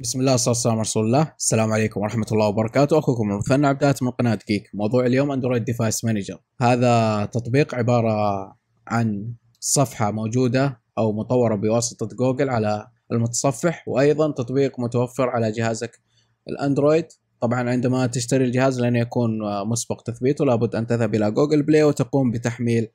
بسم الله والصلاة والسلام على رسول الله السلام عليكم ورحمة الله وبركاته أخوكم المثنى عبدات من قناة جيك موضوع اليوم أندرويد ديفايس مانجر هذا تطبيق عبارة عن صفحة موجودة أو مطورة بواسطة جوجل على المتصفح وأيضا تطبيق متوفر على جهازك الأندرويد طبعا عندما تشتري الجهاز لن يكون مسبق تثبيته لابد أن تذهب إلى جوجل بلاي وتقوم بتحميل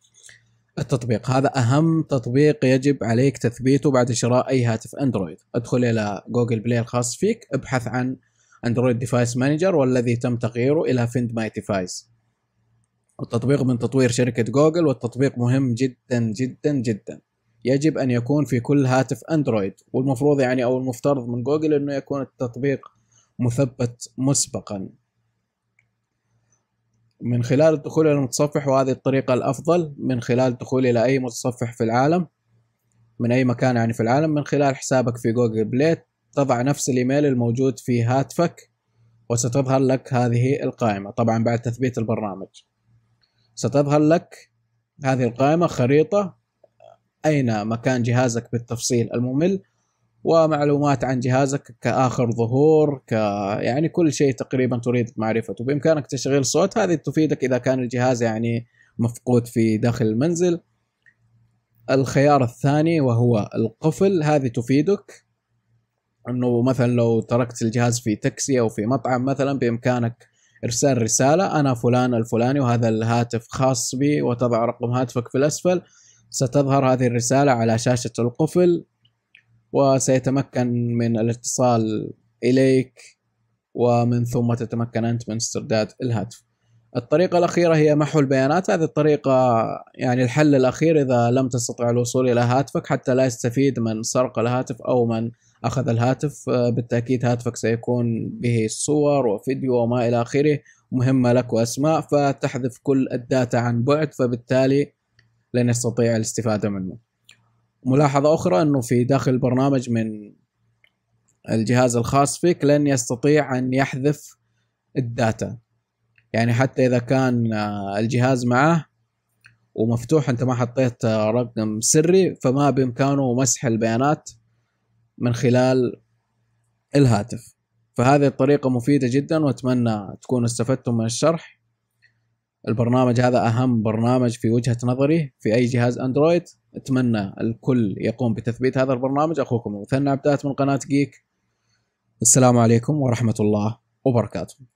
التطبيق هذا اهم تطبيق يجب عليك تثبيته بعد شراء اي هاتف اندرويد ادخل الى جوجل بلاي الخاص فيك ابحث عن اندرويد ديفايس مانجر والذي تم تغييره الى فيند ماي ديفايس التطبيق من تطوير شركة جوجل والتطبيق مهم جدا جدا جدا يجب أن يكون في كل هاتف أندرويد والمفروض يعني أو المفترض من جوجل أنه يكون التطبيق مثبت مسبقا من خلال الدخول إلى المتصفح وهذه الطريقة الأفضل من خلال الدخول إلى أي متصفح في العالم من أي مكان يعني في العالم من خلال حسابك في جوجل بلاي تضع نفس الإيميل الموجود في هاتفك وستظهر لك هذه القائمة طبعا بعد تثبيت البرنامج ستظهر لك هذه القائمة خريطة أين مكان جهازك بالتفصيل الممل ومعلومات عن جهازك كاخر ظهور ك يعني كل شيء تقريبا تريد معرفته بامكانك تشغيل صوت هذه تفيدك اذا كان الجهاز يعني مفقود في داخل المنزل الخيار الثاني وهو القفل هذه تفيدك انه مثلا لو تركت الجهاز في تاكسي او في مطعم مثلا بامكانك ارسال رساله انا فلان الفلاني وهذا الهاتف خاص بي وتضع رقم هاتفك في الاسفل ستظهر هذه الرساله على شاشه القفل وسيتمكن من الاتصال إليك ومن ثم تتمكن أنت من استرداد الهاتف الطريقة الأخيرة هي محو البيانات هذه الطريقة يعني الحل الأخير إذا لم تستطع الوصول إلى هاتفك حتى لا يستفيد من سرق الهاتف أو من أخذ الهاتف آه، بالتأكيد هاتفك سيكون به صور وفيديو وما إلى آخره مهمة لك وأسماء فتحذف كل الداتا عن بعد فبالتالي لن يستطيع الاستفادة منه ملاحظة أخرى أنه في داخل البرنامج من الجهاز الخاص فيك لن يستطيع أن يحذف الداتا يعني حتى إذا كان آه، الجهاز معه ومفتوح أنت ما حطيت آه، رقم سري فما بإمكانه مسح البيانات من خلال الهاتف فهذه الطريقة مفيدة جدا وأتمنى تكونوا استفدتم من الشرح البرنامج هذا أهم برنامج في وجهة نظري في أي جهاز أندرويد اتمنى الكل يقوم بتثبيت هذا البرنامج اخوكم مثنى عبدات من قناه جيك السلام عليكم ورحمه الله وبركاته